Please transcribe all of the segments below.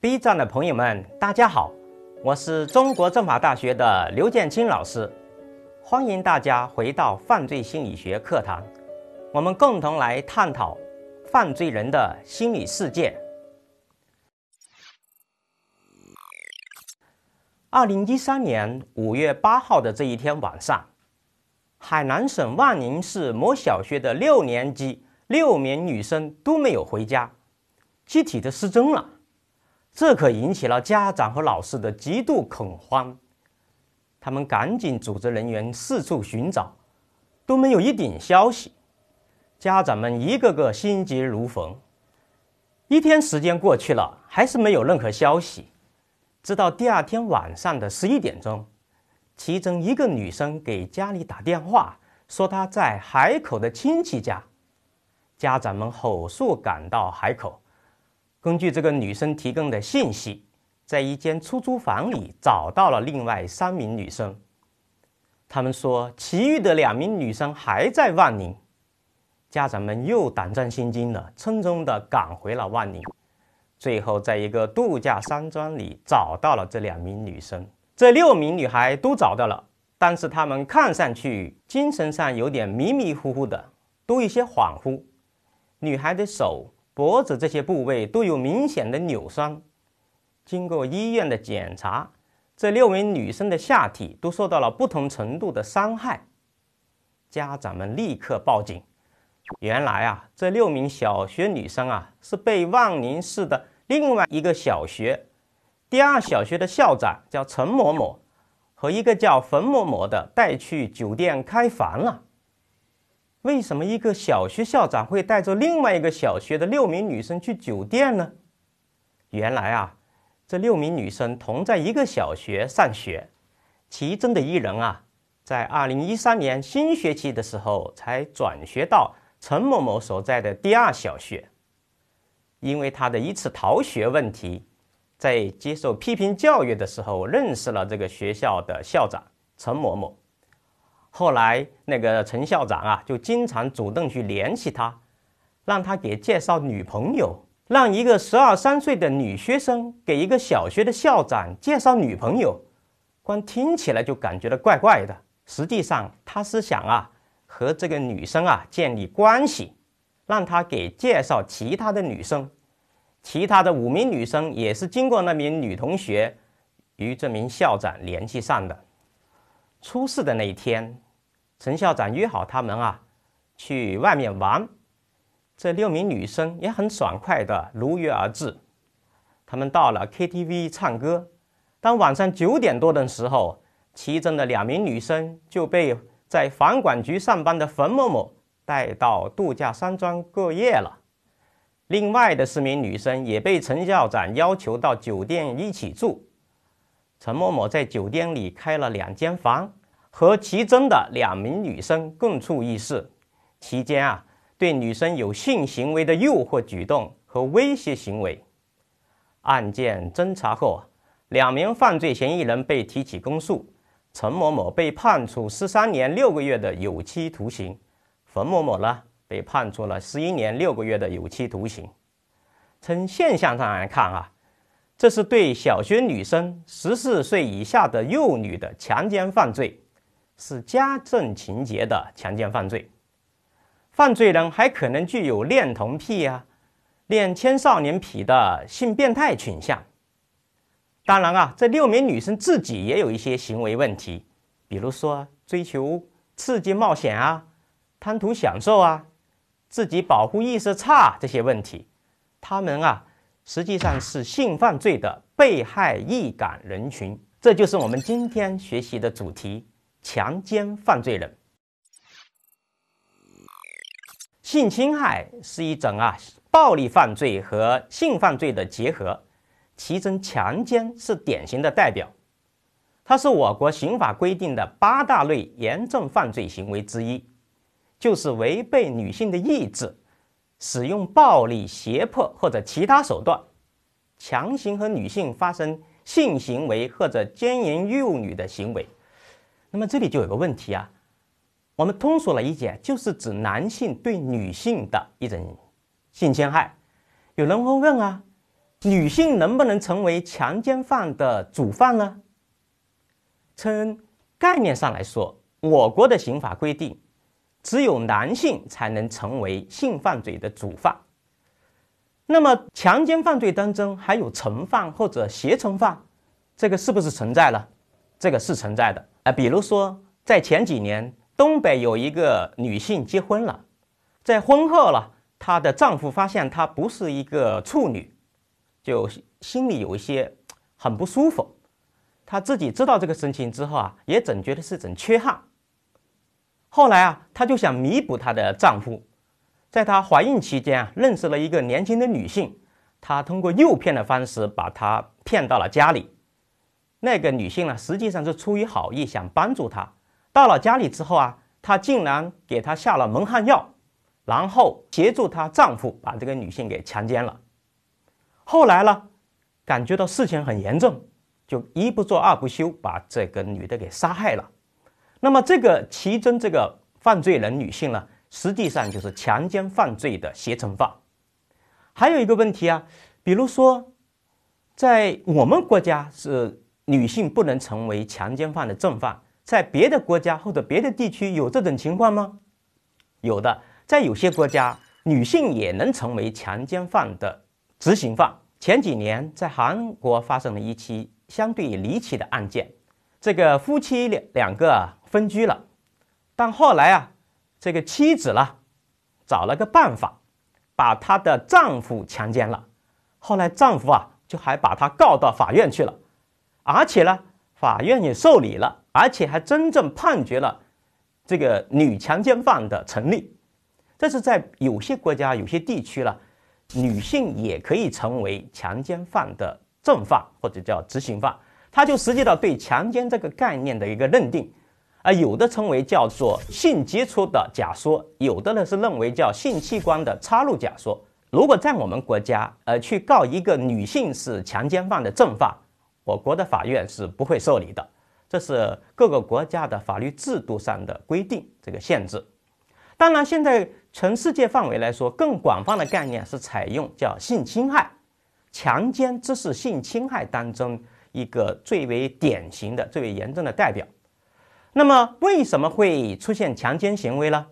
B 站的朋友们，大家好，我是中国政法大学的刘建清老师，欢迎大家回到犯罪心理学课堂，我们共同来探讨犯罪人的心理世界。二零一三年五月八号的这一天晚上，海南省万宁市某小学的六年级六名女生都没有回家，集体的失踪了，这可引起了家长和老师的极度恐慌，他们赶紧组织人员四处寻找，都没有一点消息，家长们一个个心急如焚，一天时间过去了，还是没有任何消息。直到第二天晚上的十一点钟，其中一个女生给家里打电话，说她在海口的亲戚家。家长们火速赶到海口，根据这个女生提供的信息，在一间出租房里找到了另外三名女生。他们说，其余的两名女生还在万宁，家长们又胆战心惊了，匆匆地赶回了万宁。最后，在一个度假山庄里找到了这两名女生。这六名女孩都找到了，但是她们看上去精神上有点迷迷糊糊的，都一些恍惚。女孩的手、脖子这些部位都有明显的扭伤。经过医院的检查，这六名女生的下体都受到了不同程度的伤害。家长们立刻报警。原来啊，这六名小学女生啊，是被万宁市的。另外一个小学，第二小学的校长叫陈某某，和一个叫冯某某的带去酒店开房了。为什么一个小学校长会带着另外一个小学的六名女生去酒店呢？原来啊，这六名女生同在一个小学上学，其中的一人啊，在二零一三年新学期的时候才转学到陈某某所在的第二小学。因为他的一次逃学问题，在接受批评教育的时候，认识了这个学校的校长陈某某。后来，那个陈校长啊，就经常主动去联系他，让他给介绍女朋友，让一个十二三岁的女学生给一个小学的校长介绍女朋友，光听起来就感觉到怪怪的。实际上，他是想啊，和这个女生啊建立关系。让他给介绍其他的女生，其他的五名女生也是经过那名女同学与这名校长联系上的。出事的那一天，陈校长约好他们啊，去外面玩。这六名女生也很爽快的如约而至。他们到了 KTV 唱歌，当晚上九点多的时候，其中的两名女生就被在房管局上班的冯某某。带到度假山庄过夜了。另外的四名女生也被陈校长要求到酒店一起住。陈某某在酒店里开了两间房，和其中的两名女生共处一室。期间啊，对女生有性行为的诱惑举动和威胁行为。案件侦查后，两名犯罪嫌疑人被提起公诉。陈某某被判处十三年六个月的有期徒刑。冯某某呢，被判处了十一年六个月的有期徒刑。从现象上来看啊，这是对小学女生十四岁以下的幼女的强奸犯罪，是家政情节的强奸犯罪。犯罪人还可能具有恋童癖啊、恋青少年癖的性变态倾向。当然啊，这六名女生自己也有一些行为问题，比如说追求刺激、冒险啊。贪图享受啊，自己保护意识差这些问题，他们啊实际上是性犯罪的被害易感人群。这就是我们今天学习的主题：强奸犯罪人。性侵害是一种啊暴力犯罪和性犯罪的结合，其中强奸是典型的代表。它是我国刑法规定的八大类严重犯罪行为之一。就是违背女性的意志，使用暴力、胁迫或者其他手段，强行和女性发生性行为或者奸淫幼女的行为。那么这里就有个问题啊，我们通俗的理解就是指男性对女性的一种性侵害。有人会问啊，女性能不能成为强奸犯的主犯呢？从概念上来说，我国的刑法规定。只有男性才能成为性犯罪的主犯。那么，强奸犯罪当中还有从犯或者胁从犯，这个是不是存在呢？这个是存在的啊。比如说，在前几年，东北有一个女性结婚了，在婚后了，她的丈夫发现她不是一个处女，就心里有一些很不舒服。她自己知道这个事情之后啊，也总觉得是一种缺憾。后来啊，她就想弥补她的丈夫，在她怀孕期间啊，认识了一个年轻的女性，她通过诱骗的方式把她骗到了家里。那个女性呢，实际上是出于好意想帮助她。到了家里之后啊，她竟然给她下了蒙汗药，然后协助她丈夫把这个女性给强奸了。后来呢，感觉到事情很严重，就一不做二不休，把这个女的给杀害了。那么，这个其中这个犯罪人女性呢，实际上就是强奸犯罪的胁从犯。还有一个问题啊，比如说，在我们国家是女性不能成为强奸犯的正犯，在别的国家或者别的地区有这种情况吗？有的，在有些国家，女性也能成为强奸犯的执行犯。前几年在韩国发生了一起相对离奇的案件，这个夫妻两两个。分居了，但后来啊，这个妻子呢，找了个办法，把她的丈夫强奸了。后来丈夫啊，就还把她告到法院去了，而且呢，法院也受理了，而且还真正判决了这个女强奸犯的成立。这是在有些国家、有些地区呢，女性也可以成为强奸犯的正犯或者叫执行犯。它就涉及到对强奸这个概念的一个认定。而有的称为叫做性接触的假说，有的人是认为叫性器官的插入假说。如果在我们国家，呃，去告一个女性是强奸犯的正犯，我国的法院是不会受理的，这是各个国家的法律制度上的规定这个限制。当然，现在全世界范围来说，更广泛的概念是采用叫性侵害，强奸只是性侵害当中一个最为典型的、最为严重的代表。那么，为什么会出现强奸行为呢？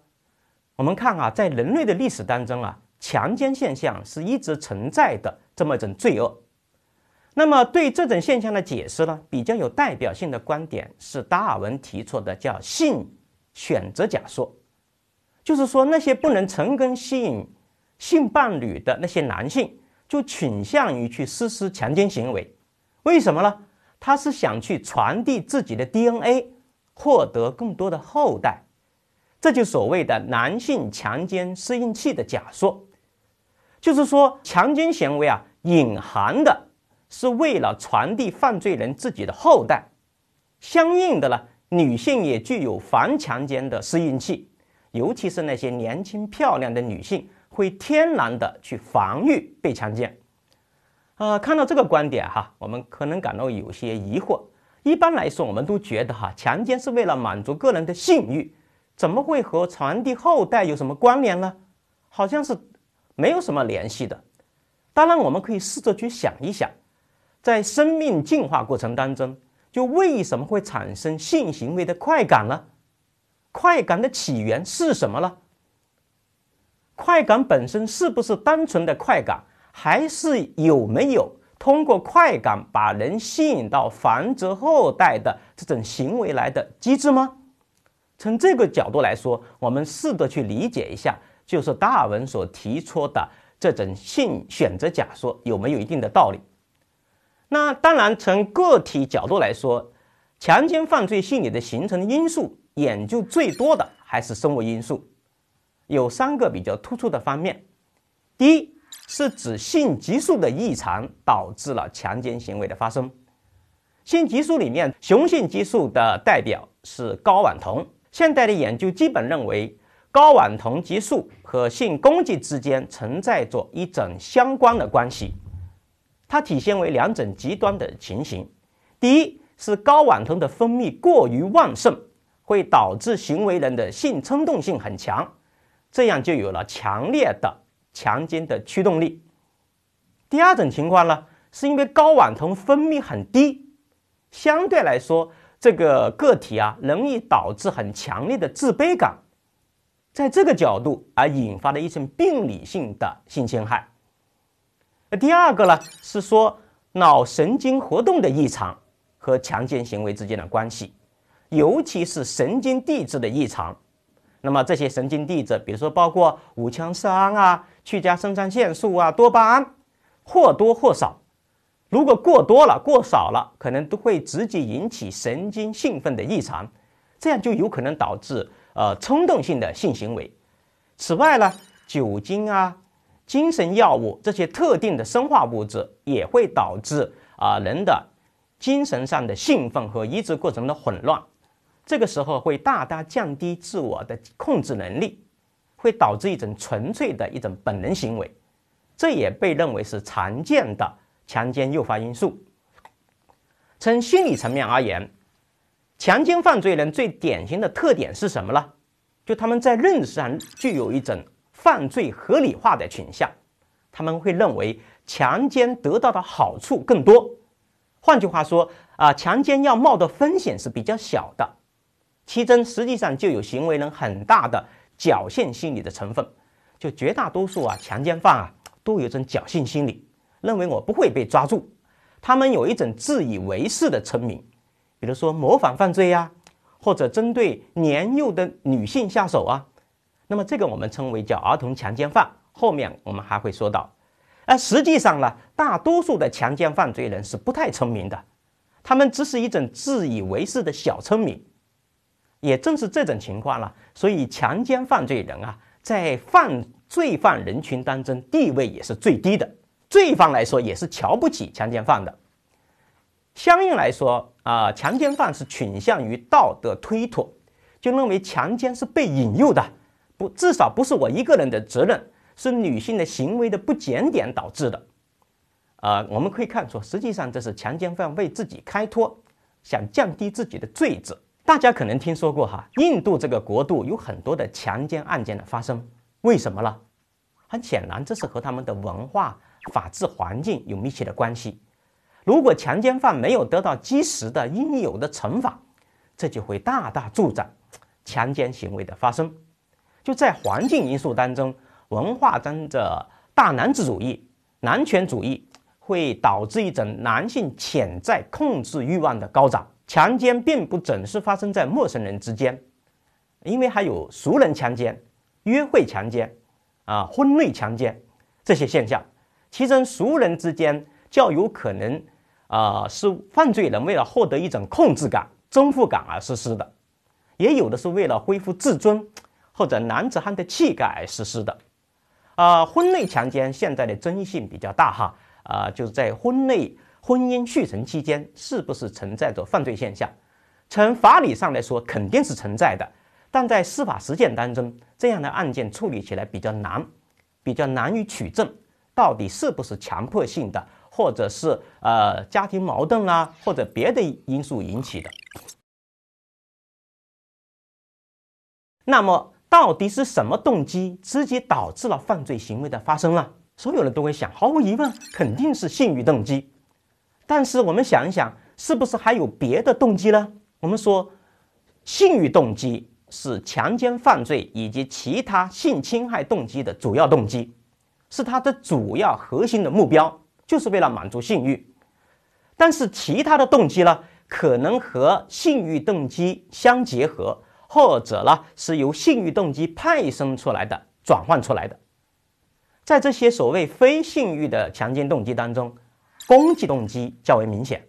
我们看啊，在人类的历史当中啊，强奸现象是一直存在的这么一种罪恶。那么，对这种现象的解释呢，比较有代表性的观点是达尔文提出的，叫性选择假说。就是说，那些不能成功吸引性伴侣的那些男性，就倾向于去实施强奸行为。为什么呢？他是想去传递自己的 DNA。获得更多的后代，这就所谓的男性强奸适应器的假说，就是说强奸行为啊，隐含的是为了传递犯罪人自己的后代。相应的呢，女性也具有防强奸的适应器，尤其是那些年轻漂亮的女性，会天然的去防御被强奸。啊，看到这个观点哈，我们可能感到有些疑惑。一般来说，我们都觉得哈强奸是为了满足个人的性欲，怎么会和传递后代有什么关联呢？好像是没有什么联系的。当然，我们可以试着去想一想，在生命进化过程当中，就为什么会产生性行为的快感呢？快感的起源是什么呢？快感本身是不是单纯的快感，还是有没有？通过快感把人吸引到繁殖后代的这种行为来的机制吗？从这个角度来说，我们试着去理解一下，就是达尔文所提出的这种性选择假说有没有一定的道理？那当然，从个体角度来说，强奸犯罪心理的形成因素研究最多的还是生物因素，有三个比较突出的方面，第一。是指性激素的异常导致了强奸行为的发生。性激素里面，雄性激素的代表是睾丸酮。现代的研究基本认为，睾丸酮激素和性攻击之间存在着一种相关的关系。它体现为两种极端的情形：第一，是睾丸酮的分泌过于旺盛，会导致行为人的性冲动性很强，这样就有了强烈的。强奸的驱动力，第二种情况呢，是因为睾丸酮分泌很低，相对来说，这个个体啊容易导致很强烈的自卑感，在这个角度而引发的一种病理性的性侵害。那第二个呢，是说脑神经活动的异常和强奸行为之间的关系，尤其是神经递质的异常。那么这些神经递质，比如说包括五羟色胺啊。去加肾上腺素啊，多巴胺或多或少，如果过多了，过少了，可能都会直接引起神经兴奋的异常，这样就有可能导致呃冲动性的性行为。此外呢，酒精啊、精神药物这些特定的生化物质也会导致啊人的精神上的兴奋和抑制过程的混乱，这个时候会大大降低自我的控制能力。会导致一种纯粹的一种本能行为，这也被认为是常见的强奸诱发因素。从心理层面而言，强奸犯罪人最典型的特点是什么呢？就他们在认识上具有一种犯罪合理化的倾向，他们会认为强奸得到的好处更多。换句话说啊，强奸要冒的风险是比较小的，其中实际上就有行为人很大的。侥幸心理的成分，就绝大多数啊强奸犯啊都有一种侥幸心理，认为我不会被抓住。他们有一种自以为是的聪明，比如说模仿犯罪呀，或者针对年幼的女性下手啊。那么这个我们称为叫儿童强奸犯。后面我们还会说到。而实际上呢，大多数的强奸犯罪人是不太聪明的，他们只是一种自以为是的小聪明。也正是这种情况了，所以强奸犯罪人啊，在犯罪犯人群当中地位也是最低的。罪犯来说也是瞧不起强奸犯的。相应来说啊，强奸犯是倾向于道德推脱，就认为强奸是被引诱的，不至少不是我一个人的责任，是女性的行为的不检点导致的。啊，我们可以看出，实际上这是强奸犯为自己开脱，想降低自己的罪责。大家可能听说过哈，印度这个国度有很多的强奸案件的发生，为什么呢？很显然，这是和他们的文化、法治环境有密切的关系。如果强奸犯没有得到及时的应有的惩罚，这就会大大助长强奸行为的发生。就在环境因素当中，文化中的大男子主义、男权主义会导致一种男性潜在控制欲望的高涨。强奸并不总是发生在陌生人之间，因为还有熟人强奸、约会强奸、啊婚内强奸这些现象。其中熟人之间较有可能，啊是犯罪人为了获得一种控制感、征服感而实施的，也有的是为了恢复自尊或者男子汉的气概而实施的。啊，婚内强奸现在的争议性比较大哈，啊就是在婚内。婚姻续存期间是不是存在着犯罪现象？从法理上来说，肯定是存在的，但在司法实践当中，这样的案件处理起来比较难，比较难于取证。到底是不是强迫性的，或者是呃家庭矛盾啊，或者别的因素引起的？那么，到底是什么动机直接导致了犯罪行为的发生呢？所有人都会想，毫无疑问，肯定是性欲动机。但是我们想一想，是不是还有别的动机呢？我们说，性欲动机是强奸犯罪以及其他性侵害动机的主要动机，是它的主要核心的目标，就是为了满足性欲。但是其他的动机呢，可能和性欲动机相结合，或者呢是由性欲动机派生出来的、转换出来的。在这些所谓非性欲的强奸动机当中。攻击动机较为明显，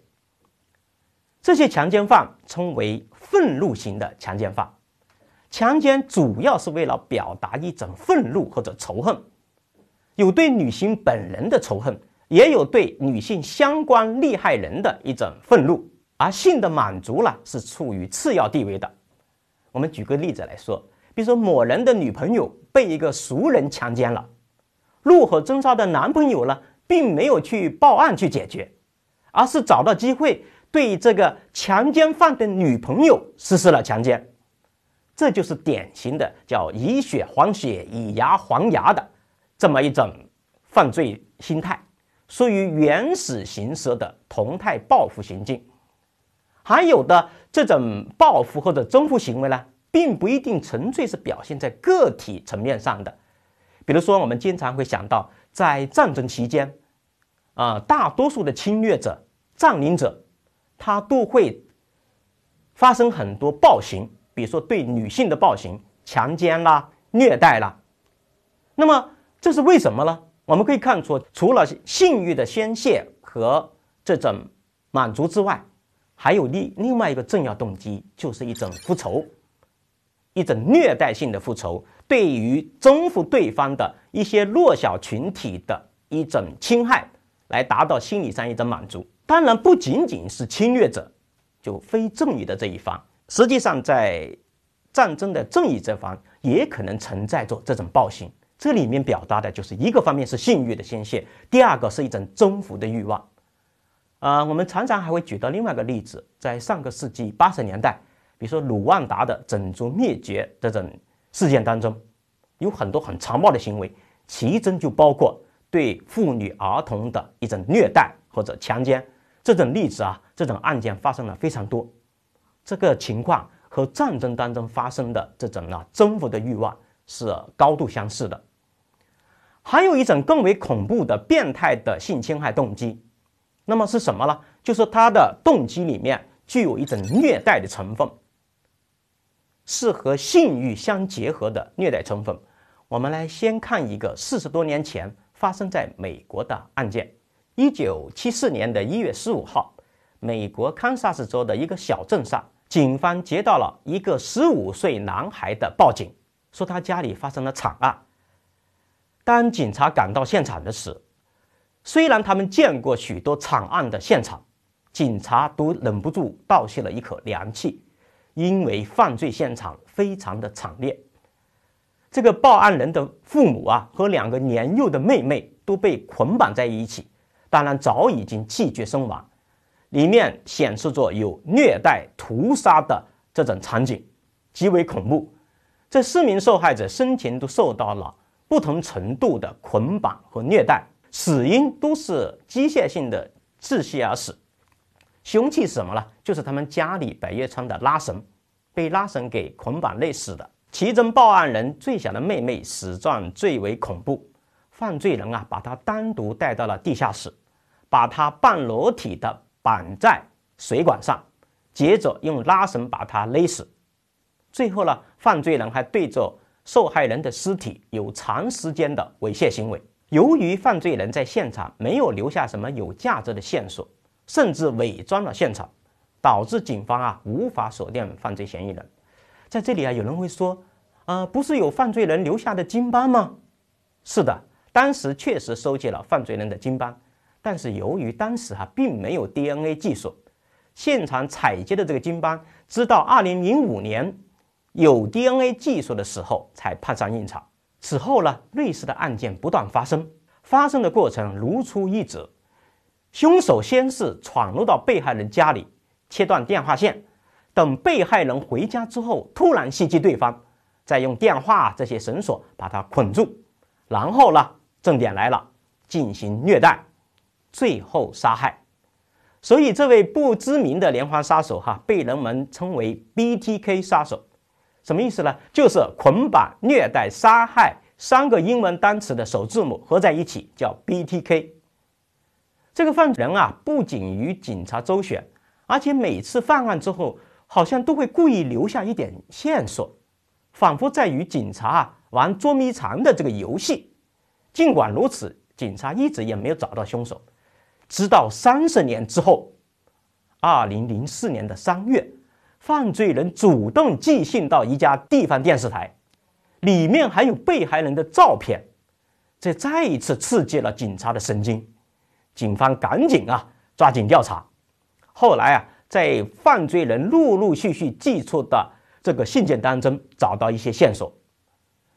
这些强奸犯称为愤怒型的强奸犯，强奸主要是为了表达一种愤怒或者仇恨，有对女性本人的仇恨，也有对女性相关利害人的一种愤怒，而性的满足呢是处于次要地位的。我们举个例子来说，比如说某人的女朋友被一个熟人强奸了，怒火中烧的男朋友呢？并没有去报案去解决，而是找到机会对这个强奸犯的女朋友实施了强奸，这就是典型的叫以血还血、以牙还牙的这么一种犯罪心态，属于原始形式的同态报复行径。还有的这种报复或者征服行为呢，并不一定纯粹是表现在个体层面上的，比如说我们经常会想到。在战争期间，啊，大多数的侵略者、占领者，他都会发生很多暴行，比如说对女性的暴行，强奸啦、虐待啦。那么这是为什么呢？我们可以看出，除了性欲的宣泄和这种满足之外，还有另另外一个重要动机，就是一种复仇。一种虐待性的复仇，对于征服对方的一些弱小群体的一种侵害，来达到心理上一种满足。当然，不仅仅是侵略者，就非正义的这一方，实际上在战争的正义这方，也可能存在着这种暴行。这里面表达的就是一个方面是性欲的宣泄，第二个是一种征服的欲望。啊，我们常常还会举到另外一个例子，在上个世纪八十年代。比如说，卢旺达的种族灭绝这种事件当中，有很多很残暴的行为，其中就包括对妇女、儿童的一种虐待或者强奸。这种例子啊，这种案件发生了非常多。这个情况和战争当中发生的这种呢征服的欲望是高度相似的。还有一种更为恐怖的、变态的性侵害动机，那么是什么呢？就是它的动机里面具有一种虐待的成分。是和性欲相结合的虐待成分。我们来先看一个四十多年前发生在美国的案件。一九七四年的一月十五号，美国堪萨斯州的一个小镇上，警方接到了一个十五岁男孩的报警，说他家里发生了惨案。当警察赶到现场的时，虽然他们见过许多惨案的现场，警察都忍不住倒吸了一口凉气。因为犯罪现场非常的惨烈，这个报案人的父母啊和两个年幼的妹妹都被捆绑在一起，当然早已经气绝身亡。里面显示着有虐待、屠杀的这种场景，极为恐怖。这四名受害者生前都受到了不同程度的捆绑和虐待，死因都是机械性的窒息而死。凶器是什么呢？就是他们家里百叶窗的拉绳，被拉绳给捆绑勒死的。其中报案人最小的妹妹死状最为恐怖，犯罪人啊把她单独带到了地下室，把她半裸体的绑在水管上，接着用拉绳把她勒死。最后呢，犯罪人还对着受害人的尸体有长时间的猥亵行为。由于犯罪人在现场没有留下什么有价值的线索。甚至伪装了现场，导致警方啊无法锁定犯罪嫌疑人。在这里啊，有人会说，呃，不是有犯罪人留下的精斑吗？是的，当时确实收集了犯罪人的精斑，但是由于当时啊并没有 DNA 技术，现场采集的这个精斑，直到2005年有 DNA 技术的时候才派上用场。此后呢，类似的案件不断发生，发生的过程如出一辙。凶手先是闯入到被害人家里，切断电话线，等被害人回家之后，突然袭击对方，再用电话这些绳索把他捆住，然后呢，重点来了，进行虐待，最后杀害。所以，这位不知名的连环杀手哈，被人们称为 BTK 杀手，什么意思呢？就是捆绑、虐待、杀害三个英文单词的首字母合在一起，叫 BTK。这个犯人啊，不仅与警察周旋，而且每次犯案之后，好像都会故意留下一点线索，仿佛在与警察啊玩捉迷藏的这个游戏。尽管如此，警察一直也没有找到凶手。直到三十年之后，二零零四年的三月，犯罪人主动寄信到一家地方电视台，里面还有被害人的照片，这再一次刺激了警察的神经。警方赶紧啊，抓紧调查。后来啊，在犯罪人陆陆续续寄出的这个信件当中，找到一些线索。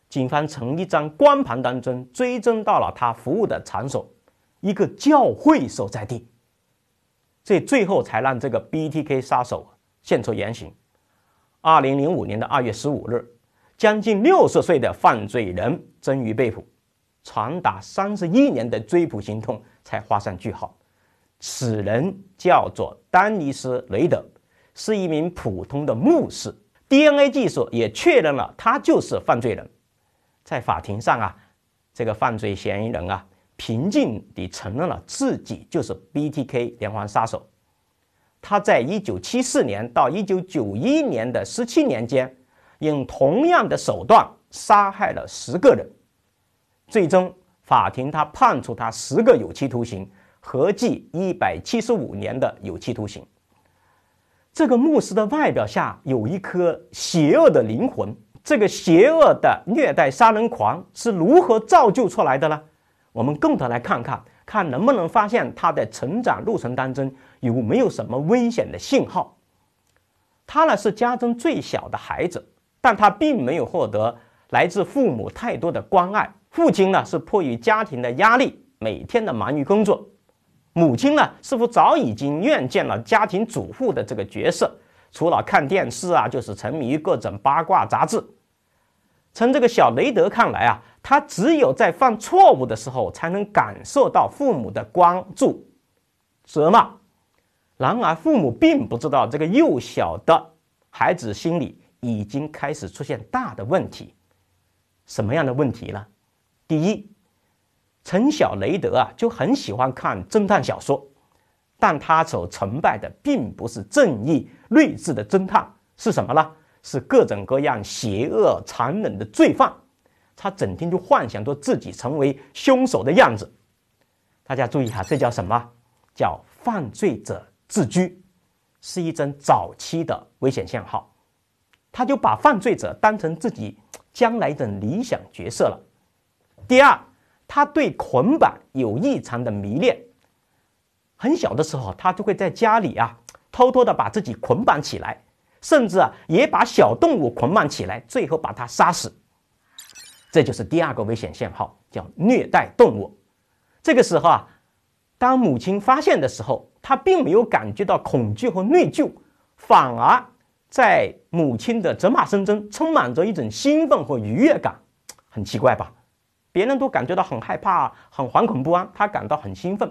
警方从一张光盘当中追踪到了他服务的场所，一个教会所在地。这最后才让这个 BTK 杀手现出原形。二零零五年的二月十五日，将近六十岁的犯罪人终于被捕。长达三十一年的追捕行动才画上句号。此人叫做丹尼斯·雷德，是一名普通的牧师。DNA 技术也确认了他就是犯罪人。在法庭上啊，这个犯罪嫌疑人啊平静地承认了自己就是 BTK 连环杀手。他在1974年到1991年的17年间，用同样的手段杀害了十个人。最终，法庭他判处他十个有期徒刑，合计一百七十五年的有期徒刑。这个牧师的外表下有一颗邪恶的灵魂，这个邪恶的虐待杀人狂是如何造就出来的呢？我们共同来看看，看能不能发现他的成长路程当中有没有什么危险的信号。他呢是家中最小的孩子，但他并没有获得来自父母太多的关爱。父亲呢是迫于家庭的压力，每天的忙于工作；母亲呢似乎早已经厌倦了家庭主妇的这个角色，除了看电视啊，就是沉迷于各种八卦杂志。从这个小雷德看来啊，他只有在犯错误的时候，才能感受到父母的关注、责骂。然而，父母并不知道，这个幼小的孩子心里已经开始出现大的问题。什么样的问题呢？第一，陈小雷德啊，就很喜欢看侦探小说，但他所崇拜的并不是正义睿智的侦探，是什么呢？是各种各样邪恶残忍的罪犯。他整天就幻想着自己成为凶手的样子。大家注意哈，这叫什么？叫犯罪者自居，是一种早期的危险信号。他就把犯罪者当成自己将来的理想角色了。第二，他对捆绑有异常的迷恋。很小的时候，他就会在家里啊，偷偷的把自己捆绑起来，甚至啊，也把小动物捆绑起来，最后把它杀死。这就是第二个危险信号，叫虐待动物。这个时候啊，当母亲发现的时候，他并没有感觉到恐惧和内疚，反而在母亲的责骂声中，充满着一种兴奋和愉悦感。很奇怪吧？别人都感觉到很害怕、很惶恐不安，他感到很兴奋。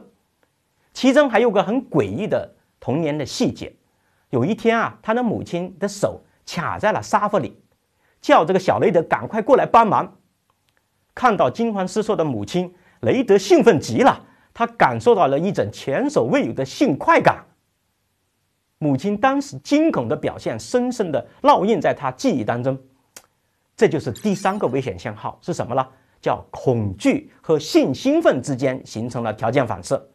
其中还有个很诡异的童年的细节：有一天啊，他的母亲的手卡在了沙发里，叫这个小雷德赶快过来帮忙。看到惊慌失措的母亲，雷德兴奋极了，他感受到了一种前所未有的性快感。母亲当时惊恐的表现，深深的烙印在他记忆当中。这就是第三个危险信号是什么呢？叫恐惧和性兴奋之间形成了条件反射，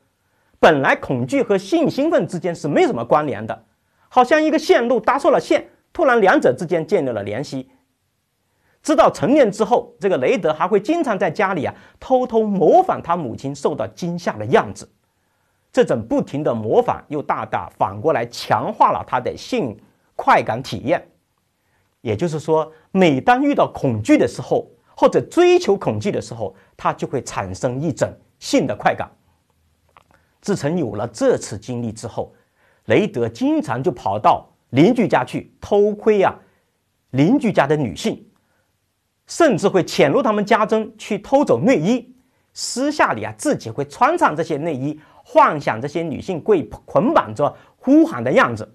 本来恐惧和性兴奋之间是没什么关联的，好像一个线路搭错了线，突然两者之间建立了联系。直到成年之后，这个雷德还会经常在家里啊偷偷模仿他母亲受到惊吓的样子，这种不停的模仿又大大反过来强化了他的性快感体验，也就是说，每当遇到恐惧的时候。或者追求恐惧的时候，他就会产生一种性的快感。自从有了这次经历之后，雷德经常就跑到邻居家去偷窥啊，邻居家的女性，甚至会潜入他们家中去偷走内衣。私下里啊，自己会穿上这些内衣，幻想这些女性被捆绑着呼喊的样子。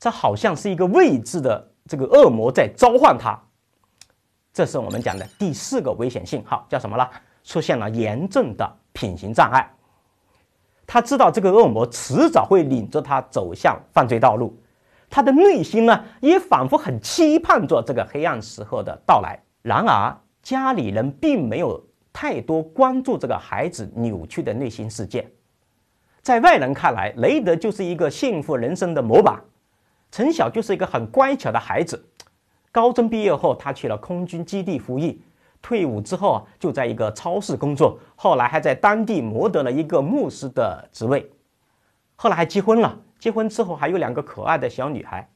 这好像是一个未知的这个恶魔在召唤他。这是我们讲的第四个危险信号，叫什么呢？出现了严重的品行障碍。他知道这个恶魔迟早会领着他走向犯罪道路，他的内心呢也仿佛很期盼着这个黑暗时候的到来。然而家里人并没有太多关注这个孩子扭曲的内心世界，在外人看来，雷德就是一个幸福人生的模板，从小就是一个很乖巧的孩子。高中毕业后，他去了空军基地服役。退伍之后啊，就在一个超市工作。后来还在当地谋得了一个牧师的职位。后来还结婚了，结婚之后还有两个可爱的小女孩。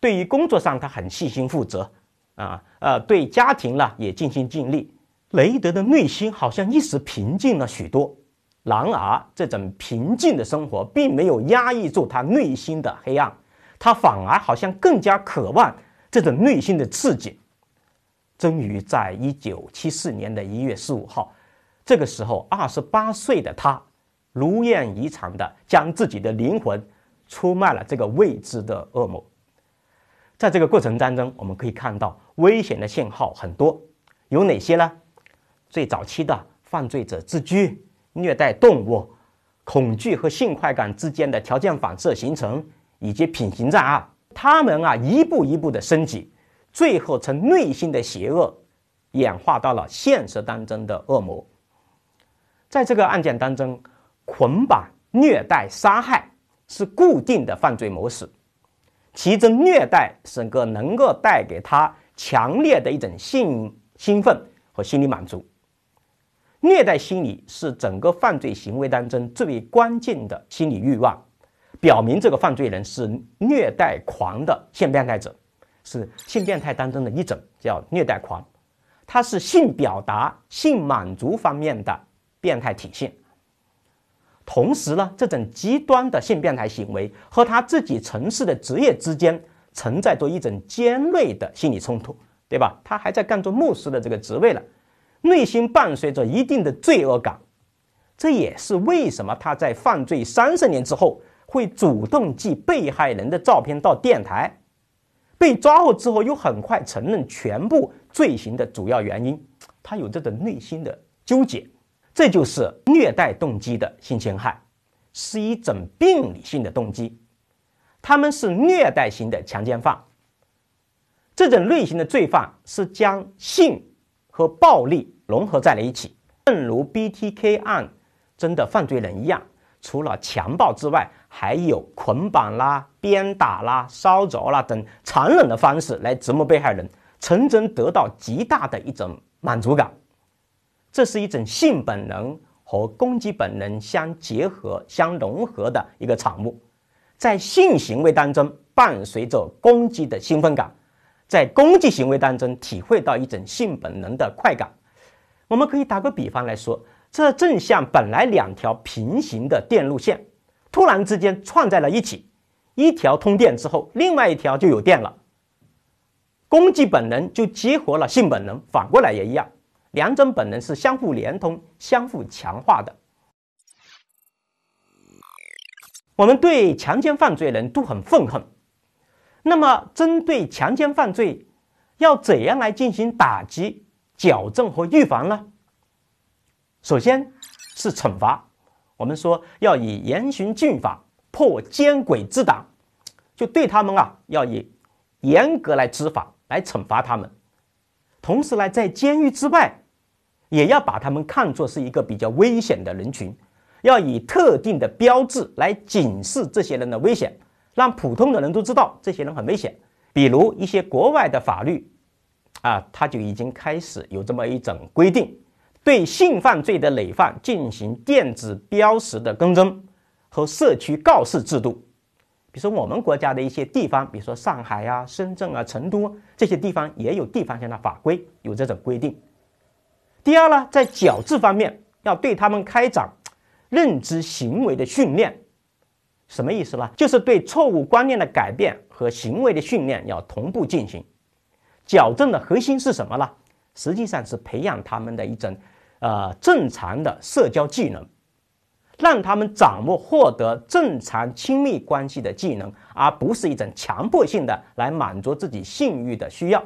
对于工作上，他很细心负责，啊呃，对家庭呢也尽心尽力。雷德的内心好像一时平静了许多。然而，这种平静的生活并没有压抑住他内心的黑暗，他反而好像更加渴望。这种内心的刺激，终于在一九七四年的一月十五号，这个时候，二十八岁的他如愿以偿的将自己的灵魂出卖了这个未知的恶魔。在这个过程当中，我们可以看到危险的信号很多，有哪些呢？最早期的犯罪者自居、虐待动物、恐惧和性快感之间的条件反射形成，以及品行障碍。他们啊，一步一步的升级，最后从内心的邪恶演化到了现实当中的恶魔。在这个案件当中，捆绑、虐待、杀害是固定的犯罪模式，其中虐待是个能够带给他强烈的一种性兴奋和心理满足。虐待心理是整个犯罪行为当中最为关键的心理欲望。表明这个犯罪人是虐待狂的性变态者，是性变态当中的一种，叫虐待狂。他是性表达、性满足方面的变态体现。同时呢，这种极端的性变态行为和他自己从事的职业之间存在着一种尖锐的心理冲突，对吧？他还在干着牧师的这个职位了，内心伴随着一定的罪恶感。这也是为什么他在犯罪三十年之后。会主动寄被害人的照片到电台，被抓获之后又很快承认全部罪行的主要原因，他有这种内心的纠结，这就是虐待动机的性侵害，是一种病理性的动机，他们是虐待型的强奸犯。这种类型的罪犯是将性和暴力融合在了一起，正如 BTK 案中的犯罪人一样，除了强暴之外。还有捆绑啦、鞭打啦、烧着啦等残忍的方式来折磨被害人，陈真得到极大的一种满足感。这是一种性本能和攻击本能相结合、相融合的一个产物。在性行为当中，伴随着攻击的兴奋感；在攻击行为当中，体会到一种性本能的快感。我们可以打个比方来说，这正像本来两条平行的电路线。突然之间串在了一起，一条通电之后，另外一条就有电了。攻击本能就激活了性本能，反过来也一样，两种本能是相互连通、相互强化的。我们对强奸犯罪人都很愤恨，那么针对强奸犯罪，要怎样来进行打击、矫正和预防呢？首先是惩罚。我们说要以严刑峻法破奸宄之党，就对他们啊要以严格来执法来惩罚他们。同时呢，在监狱之外，也要把他们看作是一个比较危险的人群，要以特定的标志来警示这些人的危险，让普通的人都知道这些人很危险。比如一些国外的法律，啊，他就已经开始有这么一种规定。对性犯罪的累犯进行电子标识的更正和社区告示制度，比如说我们国家的一些地方，比如说上海啊、深圳啊、成都这些地方也有地方性的法规有这种规定。第二呢，在矫治方面要对他们开展认知行为的训练，什么意思呢？就是对错误观念的改变和行为的训练要同步进行。矫正的核心是什么呢？实际上是培养他们的一种。呃，正常的社交技能，让他们掌握获得正常亲密关系的技能，而不是一种强迫性的来满足自己性欲的需要。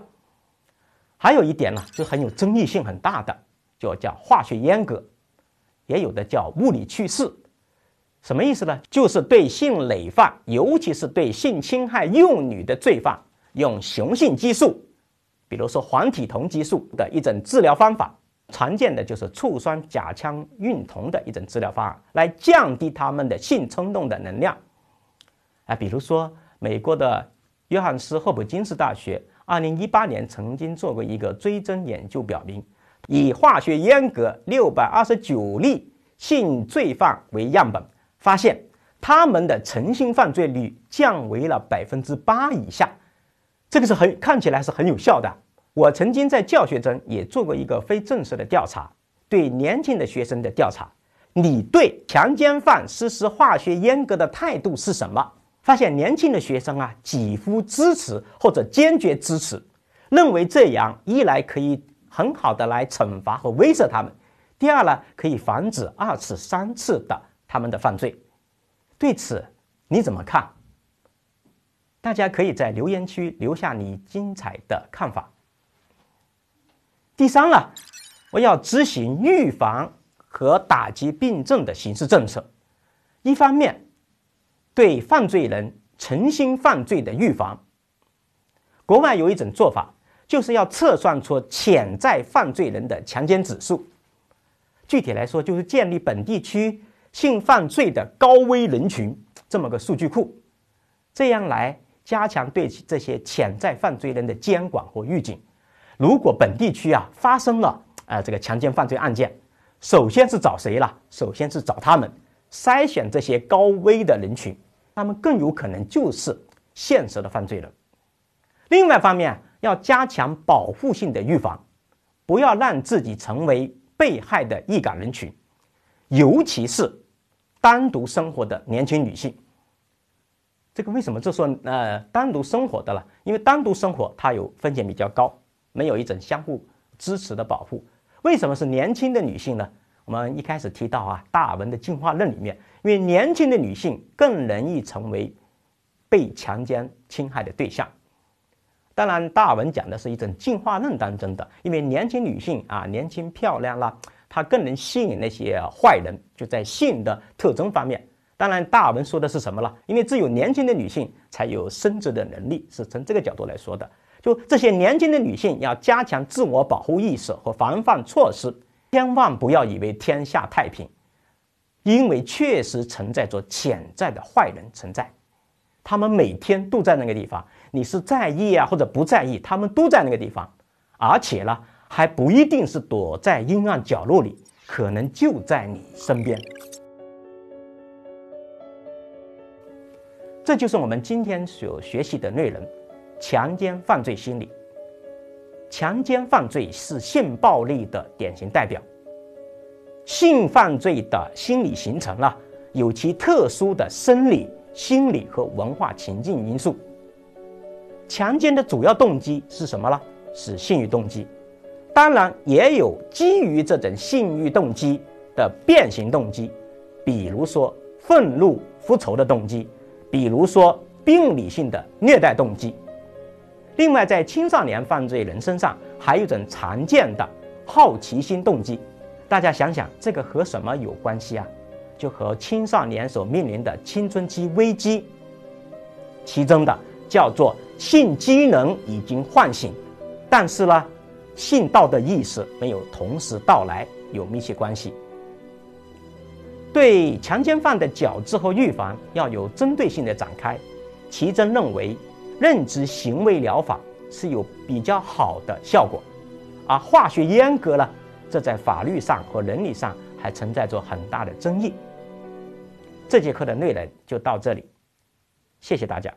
还有一点呢，就很有争议性很大的，就叫化学阉割，也有的叫物理去世。什么意思呢？就是对性累犯，尤其是对性侵害幼女的罪犯，用雄性激素，比如说黄体酮激素的一种治疗方法。常见的就是醋酸甲羟孕酮的一种治疗方案，来降低他们的性冲动的能量。啊，比如说，美国的约翰斯霍普金斯大学2018年曾经做过一个追踪研究，表明以化学阉割629例性罪犯为样本，发现他们的诚信犯罪率降为了百分之八以下，这个是很看起来是很有效的。我曾经在教学中也做过一个非正式的调查，对年轻的学生的调查，你对强奸犯实施化学阉割的态度是什么？发现年轻的学生啊，几乎支持或者坚决支持，认为这样一来可以很好的来惩罚和威慑他们，第二呢，可以防止二次、三次的他们的犯罪。对此你怎么看？大家可以在留言区留下你精彩的看法。第三了，我要执行预防和打击病症的刑事政策。一方面，对犯罪人诚心犯罪的预防。国外有一种做法，就是要测算出潜在犯罪人的强奸指数。具体来说，就是建立本地区性犯罪的高危人群这么个数据库，这样来加强对这些潜在犯罪人的监管和预警。如果本地区啊发生了呃这个强奸犯罪案件，首先是找谁了？首先是找他们筛选这些高危的人群，他们更有可能就是现实的犯罪人。另外一方面要加强保护性的预防，不要让自己成为被害的易感人群，尤其是单独生活的年轻女性。这个为什么就说呃单独生活的了？因为单独生活它有风险比较高。没有一种相互支持的保护，为什么是年轻的女性呢？我们一开始提到啊，达尔文的进化论里面，因为年轻的女性更容易成为被强奸侵害的对象。当然，达尔文讲的是一种进化论当中的，因为年轻女性啊，年轻漂亮了，她更能吸引那些坏人，就在性的特征方面。当然，达尔文说的是什么了？因为只有年轻的女性才有生殖的能力，是从这个角度来说的。就这些年轻的女性要加强自我保护意识和防范措施，千万不要以为天下太平，因为确实存在着潜在的坏人存在，他们每天都在那个地方，你是在意啊或者不在意，他们都在那个地方，而且呢还不一定是躲在阴暗角落里，可能就在你身边。这就是我们今天所学习的内容。强奸犯罪心理。强奸犯罪是性暴力的典型代表。性犯罪的心理形成了有其特殊的生理、心理和文化情境因素。强奸的主要动机是什么呢？是性欲动机。当然，也有基于这种性欲动机的变形动机，比如说愤怒复仇的动机，比如说病理性的虐待动机。另外，在青少年犯罪人身上，还有一种常见的好奇心动机。大家想想，这个和什么有关系啊？就和青少年所面临的青春期危机，其中的叫做性机能已经唤醒，但是呢，性道德意识没有同时到来，有密切关系。对强奸犯的矫治和预防要有针对性的展开，其中认为。认知行为疗法是有比较好的效果，而化学阉割呢，这在法律上和伦理上还存在着很大的争议。这节课的内容就到这里，谢谢大家。